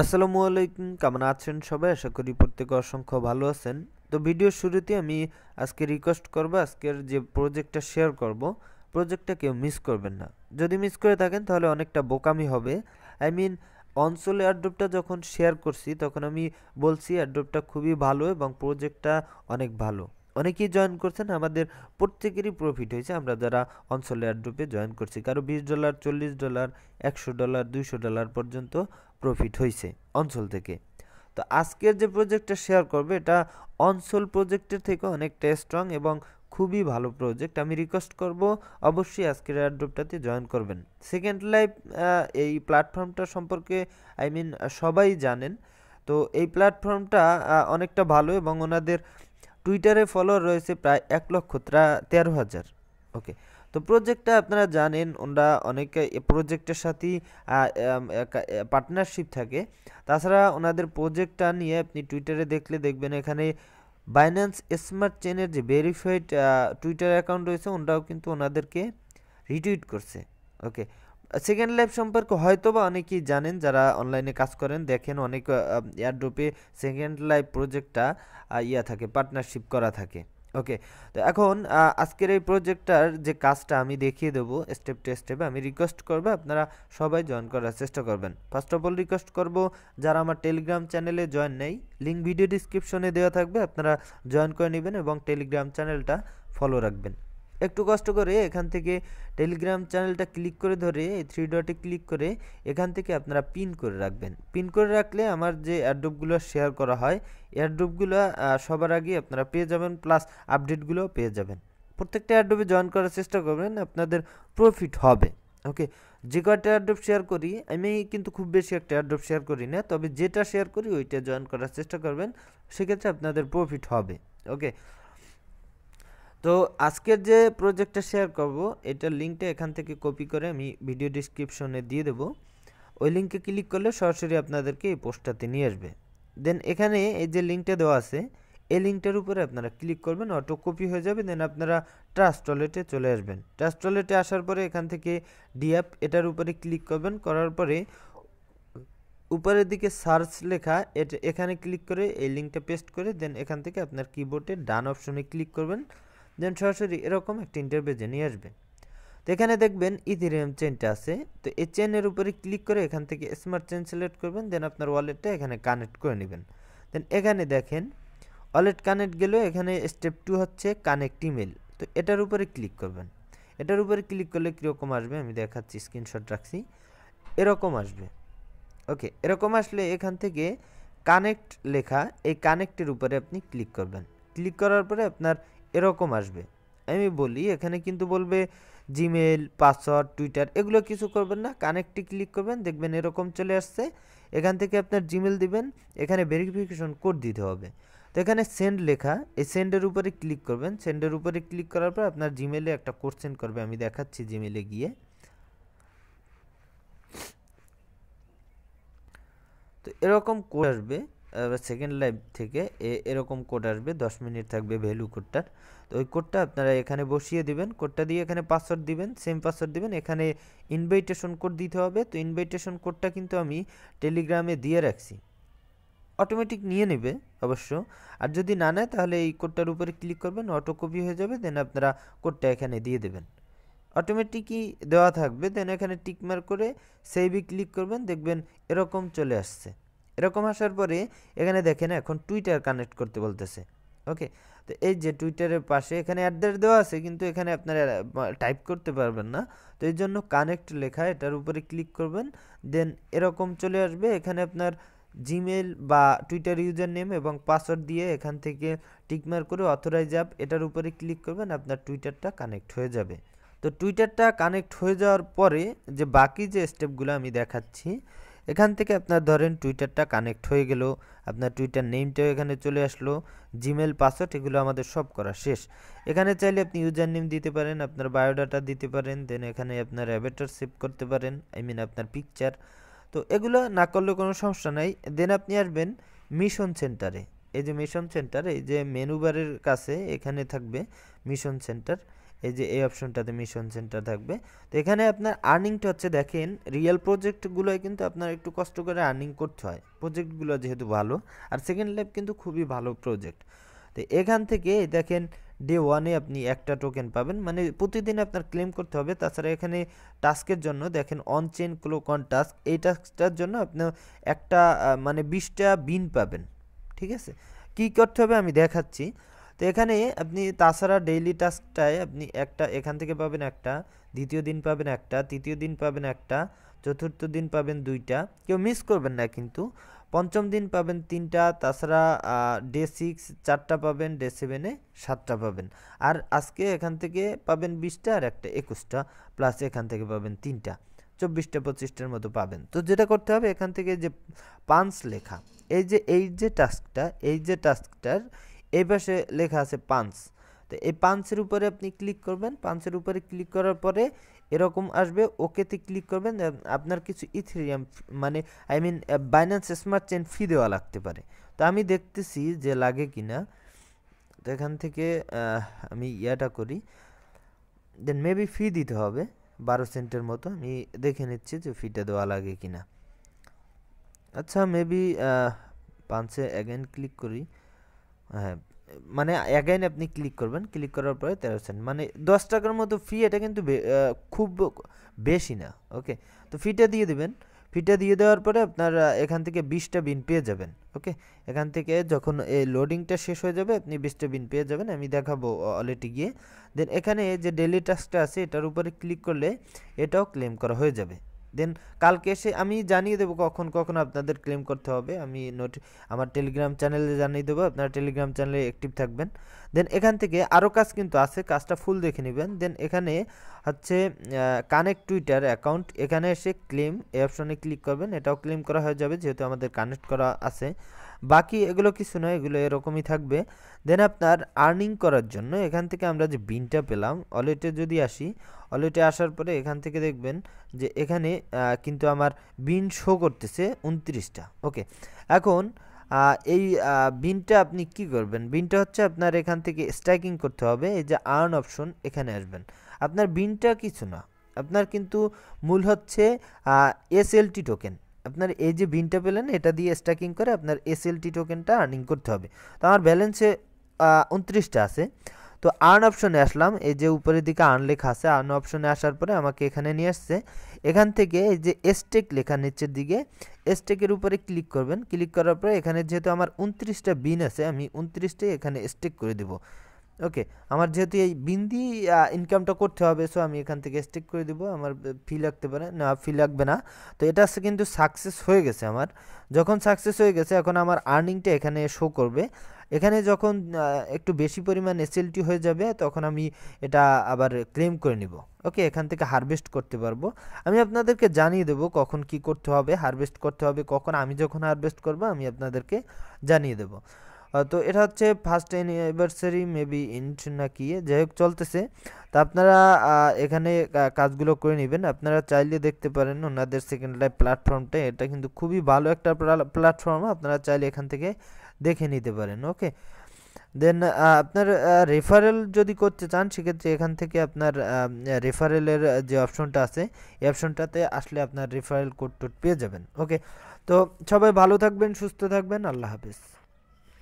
আসসালামু আলাইকুম কেমন আছেন সবাই আশা করি প্রত্যেকে অসংখ্য ভালো আছেন তো ভিডিও শুরুতে আমি আজকে রিকোয়েস্ট করব আজকের যে প্রজেক্টটা শেয়ার করব প্রজেক্টটা কেউ মিস করবেন না যদি মিস করে থাকেন তাহলে অনেকটা বোকামি হবে আই মিন অঞ্চলে অ্যাড্রপটা যখন শেয়ার করছি তখন আমি বলছি অ্যাড্রপটা খুবই ভালো এবং প্রজেক্টটা অনেক ভালো অনেকেই জয়েন করছেন আমাদের প্রত্যেকেরই প্রফিট হয়েছে আমরা যারা অঞ্চলে অ্যাড্রপে জয়েন করছি কারো বিশ ডলার চল্লিশ ডলার একশো ডলার দুইশো ডলার পর্যন্ত প্রফিট হয়েছে অঞ্চল থেকে তো আজকের যে প্রজেক্টটা শেয়ার করবে এটা অঞ্চল প্রজেক্টের থেকে অনেকটা স্ট্রং এবং খুবই ভালো প্রজেক্ট আমি রিকোয়েস্ট করব অবশ্যই আজকের অ্যাড্রপটাতে জয়েন করবেন সেকেন্ড লাইফ এই প্ল্যাটফর্মটা সম্পর্কে আই মিন সবাই জানেন তো এই প্ল্যাটফর্মটা অনেকটা ভালো এবং ওনাদের টুইটারে ফলোয়ার রয়েছে প্রায় এক লক্ষ তেরো হাজার ওকে তো প্রজেক্টটা আপনারা জানেন ওনারা অনেক প্রজেক্টের সাথেই পার্টনারশিপ থাকে তাছাড়া ওনাদের প্রজেক্টটা নিয়ে আপনি টুইটারে দেখলে দেখবেন এখানে বাইন্যান্স স্মার্ট চেনের যে ভেরিফাইড টুইটার অ্যাকাউন্ট রয়েছে ওনারাও কিন্তু ওনাদেরকে রিটুইট করছে ওকে সেকেন্ড লাইফ সম্পর্কে হয়তো বা অনেকেই জানেন যারা অনলাইনে কাজ করেন দেখেন অনেক এয়ারড্রপে সেকেন্ড লাইফ প্রজেক্টটা ইয়া থাকে পার্টনারশিপ করা থাকে ওকে তো এখন আজকের এই প্রজেক্টটার যে কাজটা আমি দেখিয়ে দেবো স্টেপ টু স্টেপে আমি রিকোয়েস্ট করবো আপনারা সবাই জয়েন করার চেষ্টা করবেন ফার্স্ট অফ অল রিকোয়েস্ট করবো যারা আমার টেলিগ্রাম চ্যানেলে জয়েন নেই লিঙ্ক ভিডিও ডিসক্রিপশনে দেওয়া থাকবে আপনারা জয়েন করে নেবেন এবং টেলিগ্রাম চ্যানেলটা ফলো রাখবেন একটু কষ্ট করে এখান থেকে টেলিগ্রাম চ্যানেলটা ক্লিক করে ধরে এই থ্রি ডটে ক্লিক করে এখান থেকে আপনারা পিন করে রাখবেন পিন করে রাখলে আমার যে অ্যাড্রপগুলো শেয়ার করা হয় অ্যাড্রপগুলো সবার আগে আপনারা পেয়ে যাবেন প্লাস আপডেটগুলো পেয়ে যাবেন প্রত্যেকটা অ্যাড্রপে জয়েন করার চেষ্টা করবেন আপনাদের প্রফিট হবে ওকে যে কয়টা অ্যাড্রপ শেয়ার করি আমি কিন্তু খুব বেশি একটা অ্যাড্রপ শেয়ার করি না তবে যেটা শেয়ার করি ওইটা জয়েন করার চেষ্টা করবেন সেক্ষেত্রে আপনাদের প্রফিট হবে ওকে তো আজকের যে প্রজেক্টটা শেয়ার করব এটার লিঙ্কটা এখান থেকে কপি করে আমি ভিডিও ডিসক্রিপশনে দিয়ে দেব ওই লিঙ্কে ক্লিক করলে সরাসরি আপনাদেরকে এই পোস্টটাতে নিয়ে আসবে দেন এখানে এই যে লিঙ্কটা দেওয়া আছে এই লিঙ্কটার উপরে আপনারা ক্লিক করবেন অটো কপি হয়ে যাবে দেন আপনারা ট্রাস্ট ওয়ালেটে চলে আসবেন ট্রাস্ট ওয়ালেটে আসার পরে এখান থেকে ডিঅ্যাপ এটার উপরে ক্লিক করবেন করার পরে উপরের দিকে সার্চ লেখা এখানে ক্লিক করে এই লিঙ্কটা পেস্ট করে দেন এখান থেকে আপনার কিবোর্ডে ডান অপশনে ক্লিক করবেন দেন সরাসরি এরকম একটা ইন্টারভেজে নিয়ে আসবেন তো এখানে দেখবেন ইথিরিয়াম চেনটা আছে তো এই চেনের উপরে ক্লিক করে এখান থেকে স্মার্ট চেন সিলেক্ট করবেন দেন আপনার ওয়ালেটটা এখানে কানেক্ট করে নেবেন দেন এখানে দেখেন ওয়ালেট কানেক্ট গেলেও এখানে স্টেপ টু হচ্ছে কানেক্ট ইমেল তো এটার উপরে ক্লিক করবেন এটার উপরে ক্লিক করলে কীরকম আসবে আমি দেখাচ্ছি স্ক্রিনশট রাখছি এরকম আসবে ওকে এরকম আসলে এখান থেকে কানেক্ট লেখা এই কানেক্টের উপরে আপনি ক্লিক করবেন ক্লিক করার পরে আপনার এরকম আসবে আমি বলি এখানে কিন্তু বলবে জিমেল পাসওয়ার্ড টুইটার এগুলো কিছু করবেন না কানেক্টে ক্লিক করবেন দেখবেন এরকম চলে আসছে এখান থেকে আপনার জিমেল দিবেন এখানে ভেরিফিকেশন কোড দিতে হবে তো এখানে সেন্ড লেখা এই সেন্ডের উপরে ক্লিক করবেন সেন্ডের উপরে ক্লিক করার পর আপনার জিমেলে একটা কোশ্চেন করবে আমি দেখাচ্ছি জিমেলে গিয়ে তো এরকম কোড আসবে সেকেন্ড লাইভ থেকে এরকম কোড আসবে দশ মিনিট থাকবে ভ্যালু কোডটার তো ওই কোডটা আপনারা এখানে বসিয়ে দিবেন কোডটা দিয়ে এখানে পাসওয়ার্ড দিবেন সেম পাসওয়ার্ড দিবেন এখানে ইনভাইটেশন কোড দিতে হবে তো ইনভাইটেশন কোডটা কিন্তু আমি টেলিগ্রামে দিয়ে রাখছি অটোমেটিক নিয়ে নেবে অবশ্য আর যদি না নেয় তাহলে এই কোডটার উপরে ক্লিক করবেন অটো কপি হয়ে যাবে দেন আপনারা কোডটা এখানে দিয়ে দেবেন অটোমেটিকই দেওয়া থাকবে দেন এখানে টিকমার করে সেইভি ক্লিক করবেন দেখবেন এরকম চলে আসছে এরকম আসার পরে এখানে দেখেন এখন টুইটার কানেক্ট করতে বলতেছে ওকে তো এই যে টুইটারের পাশে এখানে অ্যাড্রেস দেওয়া আছে কিন্তু এখানে আপনারা টাইপ করতে পারবেন না তো এই জন্য কানেক্ট লেখা এটার উপরে ক্লিক করবেন দেন এরকম চলে আসবে এখানে আপনার জিমেল বা টুইটার ইউজার নেম এবং পাসওয়ার্ড দিয়ে এখান থেকে টিকমার করে অথরাইজ অ্যাপ এটার উপরে ক্লিক করবেন আপনার টুইটারটা কানেক্ট হয়ে যাবে তো টুইটারটা কানেক্ট হয়ে যাওয়ার পরে যে বাকি যে স্টেপগুলো আমি দেখাচ্ছি এখান থেকে আপনার ধরেন টুইটারটা কানেক্ট হয়ে গেল আপনার টুইটার নেমটাও এখানে চলে আসলো জিমেল পাসওয়ার্ড এগুলো আমাদের সব করা শেষ এখানে চাইলে আপনি ইউজার নেম দিতে পারেন আপনার বায়োডাটা দিতে পারেন দেন এখানে আপনার অ্যাভেটার সেভ করতে পারেন আই মিন আপনার পিকচার তো এগুলো না করলে কোনো সমস্যা নাই দেন আপনি আসবেন মিশন সেন্টারে এই যে মিশন সেন্টার এই যে মেনুবারের কাছে এখানে থাকবে মিশন সেন্টার এই যে এই অপশনটাতে মিশন সেন্টার থাকবে তো এখানে আপনার আর্নিংটা হচ্ছে দেখেন রিয়েল প্রজেক্টগুলোয় কিন্তু আপনার একটু কষ্ট করে আর্নিং করতে হয় প্রজেক্টগুলো যেহেতু ভালো আর সেকেন্ড লাইফ কিন্তু খুবই ভালো প্রজেক্ট তো এখান থেকে দেখেন ডে ওয়ানে আপনি একটা টোকেন পাবেন মানে প্রতিদিন আপনার ক্লেম করতে হবে তাছাড়া এখানে টাস্কের জন্য দেখেন on chain click on task এই টাস্কটার জন্য আপনি একটা মানে বিশটা বিন পাবেন ঠিক আছে কি করতে হবে আমি দেখাচ্ছি তো এখানে আপনি তাছাড়া ডেইলি টাস্কটায় আপনি একটা এখান থেকে পাবেন একটা দ্বিতীয় দিন পাবেন একটা তৃতীয় দিন পাবেন একটা চতুর্থ দিন পাবেন দুইটা কেউ মিস করবেন না কিন্তু পঞ্চম দিন পাবেন তিনটা তাছাড়া ডে সিক্স চারটা পাবেন ডে সেভেনে সাতটা পাবেন আর আজকে এখান থেকে পাবেন বিশটা আর একটা একুশটা প্লাস এখান থেকে পাবেন তিনটা চব্বিশটা পঁচিশটার মতো পাবেন তো যেটা করতে হবে এখান থেকে যে পাঞ্চ লেখা এই যে এই যে টাস্কটা এই যে টাস্কটার এই পাশে লেখা আছে পাঞ্চ তো এই পাঞ্চের উপরে আপনি ক্লিক করবেন পাঞ্চের উপরে ক্লিক করার পরে এরকম আসবে ওকেতে ক্লিক করবেন আপনার কিছু ইথেরিয়াম মানে I mean Binance Smart Chain fee দেওয়া লাগতে পারে তো আমি দেখতেছি যে লাগে কি না তো এখান থেকে আমি ইয়াটা করি দেন মেবি ফি দিতে হবে বারো সেন্টের মতো আমি দেখে নিচ্ছি যে ফিটা দেওয়া লাগে কি না আচ্ছা মেবি পাঁচে অ্যাগেন ক্লিক করি হ্যাঁ মানে অ্যাগাইন আপনি ক্লিক করবেন ক্লিক করার পরে তেরো সেন্ট মানে দশ টাকার মতো ফি এটা কিন্তু খুব বেশি না ওকে তো ফিটা দিয়ে দেবেন ফিটা দিয়ে দেওয়ার পরে আপনার এখান থেকে বিশটা বিন পেয়ে যাবেন ওকে এখান থেকে যখন এই লোডিংটা শেষ হয়ে যাবে আপনি বিশটা বিন পেয়ে যাবেন আমি দেখাবো অলরেডি গিয়ে দেন এখানে যে ডেলি টাস্কটা আছে এটার উপরে ক্লিক করলে এটাও ক্লেম করা হয়ে যাবে দেন কালকে এসে আমি জানিয়ে দেবো কখন কখন আপনাদের ক্লেম করতে হবে আমি নোট আমার টেলিগ্রাম চ্যানেলে জানিয়ে দেবো আপনারা টেলিগ্রাম চ্যানেলে অ্যাক্টিভ থাকবেন দেন এখান থেকে আরও কাজ কিন্তু আছে কাজটা ফুল দেখে নেবেন দেন এখানে হচ্ছে কানেক্ট টুইটার অ্যাকাউন্ট এখানে এসে ক্লেম এই অপশনে ক্লিক করবেন এটাও ক্লেম করা হয়ে যাবে যেহেতু আমাদের কানেক্ট করা আছে বাকি এগুলো কিছু নয় এগুলো এরকমই থাকবে দেন আপনার আর্নিং করার জন্য এখান থেকে আমরা যে বিনটা পেলাম অলেটে যদি আসি অলেটে আসার পরে এখান থেকে দেখবেন যে এখানে কিন্তু আমার বিন শো করতেছে উনত্রিশটা ওকে এখন এই বিনটা আপনি কি করবেন বিনটা হচ্ছে আপনার এখান থেকে স্ট্রাইকিং করতে হবে এই যে আর্ন অপশন এখানে আসবেন আপনার বিনটা কিছু না আপনার কিন্তু মূল হচ্ছে এসএলটি টোকেন আপনার এই যে বিনটা পেলেন এটা দিয়ে স্ট্যাকিং করে আপনার এস টি টোকেনটা আর্নিং করতে হবে তো আমার ব্যালেন্সে উনত্রিশটা আছে তো আর্ন অপশনে আসলাম এই যে উপরের দিকে আর্ন লেখা আছে আর্ন অপশনে আসার পরে আমাকে এখানে নিয়ে আসছে এখান থেকে এই যে এসটেক লেখা নিচের দিকে এসটেকের উপরে ক্লিক করবেন ক্লিক করার পরে এখানে যেহেতু আমার উনত্রিশটা বিন আছে আমি উনত্রিশটাই এখানে স্টেক করে দেবো ওকে আমার যেহেতু এই বিন্দি ইনকামটা করতে হবে সো আমি এখান থেকে স্টিক করে দিব আমার ফি লাগতে পারে না ফি লাগবে না তো এটা কিন্তু সাকসেস হয়ে গেছে আমার যখন সাকসেস হয়ে গেছে এখন আমার আর্নিংটা এখানে শো করবে এখানে যখন একটু বেশি পরিমাণ এসএলটি হয়ে যাবে তখন আমি এটা আবার ক্লেম করে নিব ওকে এখান থেকে হারভেস্ট করতে পারবো আমি আপনাদেরকে জানিয়ে দেবো কখন কি করতে হবে হারভেস্ট করতে হবে কখন আমি যখন হারভেস্ট করব আমি আপনাদেরকে জানিয়ে দেবো তো এটা হচ্ছে ফার্স্ট অ্যানিভার্সারি মেবি ইন্ট না কি যাই হোক চলতেছে তো আপনারা এখানে কাজগুলো করে নেবেন আপনারা চাইলে দেখতে পারেন ওনাদের সেকেন্ড লাইফ প্ল্যাটফর্মটা এটা কিন্তু খুবই ভালো একটা প্ল্যাটফর্ম আপনারা চাইলে এখান থেকে দেখে নিতে পারেন ওকে দেন আপনার রেফারেল যদি করতে চান সেক্ষেত্রে এখান থেকে আপনার রেফারেলের যে অপশনটা আছে এই অপশনটাতে আসলে আপনার রেফারেল কোড টোড পেয়ে যাবেন ওকে তো সবাই ভালো থাকবেন সুস্থ থাকবেন আল্লাহ হাফিজ